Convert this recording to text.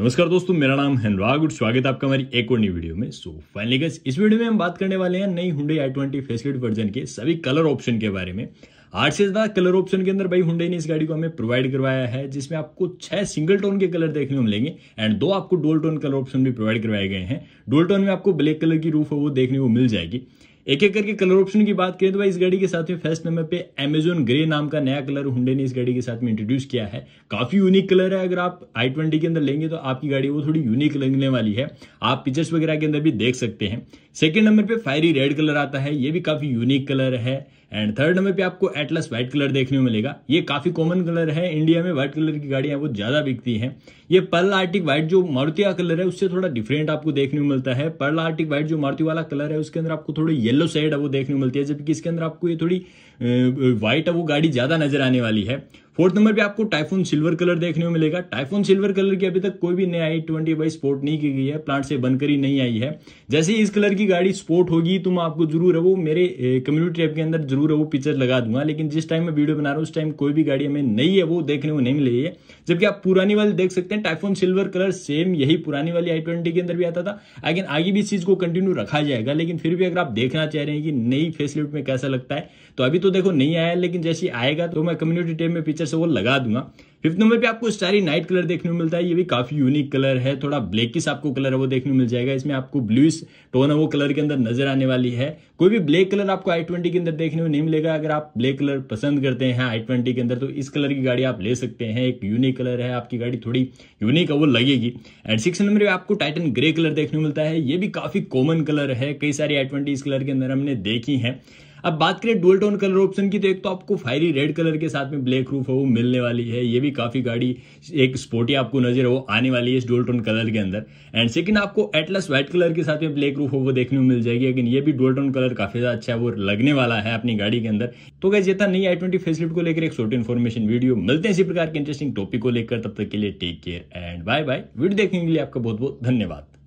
नमस्कार दोस्तों मेरा नाम अनुराग और स्वागत है आपका हमारी एक और नई वीडियो में सो फाइनली गाइस इस वीडियो में हम बात करने वाले हैं नई Hyundai i twenty facelift version के सभी कलर ऑप्शन के बारे में आठ से ज्यादा कलर ऑप्शन के अंदर भाई हुंडे ने इस गाड़ी को हमें प्रोवाइड करवाया है जिसमें आपको छह सिंगल टोन के कलर देखने को मिलेंगे एंड दो आपको डोल टोन कलर ऑप्शन भी प्रोवाइड करवाए गए हैं डोल टोन में आपको ब्लैक कलर की रूफ है वो देखने को मिल जाएगी एक एक करके कलर ऑप्शन की बात करें तो भाई इस गाड़ी के साथ में फर्स्ट नंबर पे एमेजोन ग्रे नाम का नया कलर हुडे ने इस गाड़ी के साथ में इंट्रोड्यूस किया है काफी यूनिक कलर है अगर आप आई ट्वेंटी के अंदर लेंगे तो आपकी गाड़ी वो थोड़ी यूनिक लगने वाली है आप पिक्चर्स वगैरह के अंदर भी देख सकते हैं सेकेंड नंबर पे फायरी रेड कलर आता है ये भी काफी यूनिक कलर है एंड थर्ड नंबर पे आपको एटलस व्हाइट कलर देखने को मिलेगा ये काफी कॉमन कलर है इंडिया में व्हाइट कलर की गाड़ियां बहुत ज्यादा बिकती हैं ये पर्ल आर्टिक व्हाइट जो मारुतिया का कलर है उससे थोड़ा डिफरेंट आपको देखने को मिलता है पर्ल आर्टिक व्हाइट जो मारुति वाला कलर है उसके अंदर आपको थोड़ा येलो येलो शेड है वो देखने को मिलती है जबकि इसके अंदर आपको ये थोड़ी व्हाइट है वो गाड़ी ज़्यादा नजर आने वाली है फोर्थ नंबर पे आपको टाइफून सिल्वर कलर देखने को मिलेगा टाइफून सिल्वर कलर की अभी तक कोई भी नया आई ट्वेंटी बाई स्पोर्ट नहीं की गई है प्लांट से बनकर ही नहीं आई है जैसे ही इस कलर की गाड़ी स्पोर्ट होगी तो मैं आपको जरूर है वो मेरे कम्युनिटी ऐप के अंदर जरूर है वो पिक्चर लगा दूंगा लेकिन जिस टाइम मैं वीडियो बना रहा हूँ उस टाइम कोई भी गाड़ी हमें नई है वो देखने को नहीं मिली है जबकि आप पुरानी वाली देख सकते हैं टाइफोन सिल्वर कलर सेम यही पुरानी वाली आई ट्वेंटी के अंदर भी आता था लेकिन आगे भी इस चीज को कंटिन्यू रखा जाएगा लेकिन फिर भी अगर आप देखना चाह रहे हैं कि नई फेसलिफ्ट में कैसा लगता है तो अभी तो देखो नहीं आया लेकिन जैसे आएगा तो मैं कम्युनिटी टेप में पिक्चर से वो लगा दूंगा फिफ्थ नंबर पे आपको स्टारी नाइट कलर देखने को मिलता है ये भी काफी यूनिक कलर है थोड़ा ब्लैकिस आपको कलर है वो देखने को मिल जाएगा इसमें आपको ब्लूस टोन है वो कलर के अंदर नजर आने वाली है कोई भी ब्लैक कलर आपको आई ट्वेंटी के अंदर देखने में नहीं मिलेगा अगर आप ब्लैक कलर पसंद करते हैं आई ट्वेंटी के अंदर तो इस कलर की गाड़ी आप ले सकते हैं एक यूनिक कलर है आपकी गाड़ी थोड़ी यूनिक है वो लगेगी एंड सिक्स नंबर पे आपको टाइटन ग्रे कलर देखने को मिलता है ये भी काफी कॉमन कलर है कई सारी आई ट्वेंटी इस कलर के अंदर हमने देखी है अब बात करें डुअल टोन कलर ऑप्शन की तो एक तो आपको फायरी रेड कलर के साथ में ब्लैक रूफ है वो मिलने वाली है ये भी काफी गाड़ी एक स्पोर्टी आपको नजर वो आने वाली है इस डुअल टोन कलर के अंदर एंड सेकंड आपको एटलस व्हाइट कलर के साथ में ब्लैक रूफ हो वो देखने को मिल जाएगी लेकिन ये भी डुअल टोन कलर काफी ज्यादा अच्छा है वो लगने वाला है अपनी गाड़ी के अंदर तो गए जितना नई आई ट्वेंटी फेसलिफ्ट को लेकर एक छोटी इन्फॉर्मेशन वीडियो मिलते हैं इसी प्रकार के इंटरेस्टिंग टॉपिक को लेकर तब तक के लिए take care and bye bye video देखने के लिए आपका बहुत बहुत धन्यवाद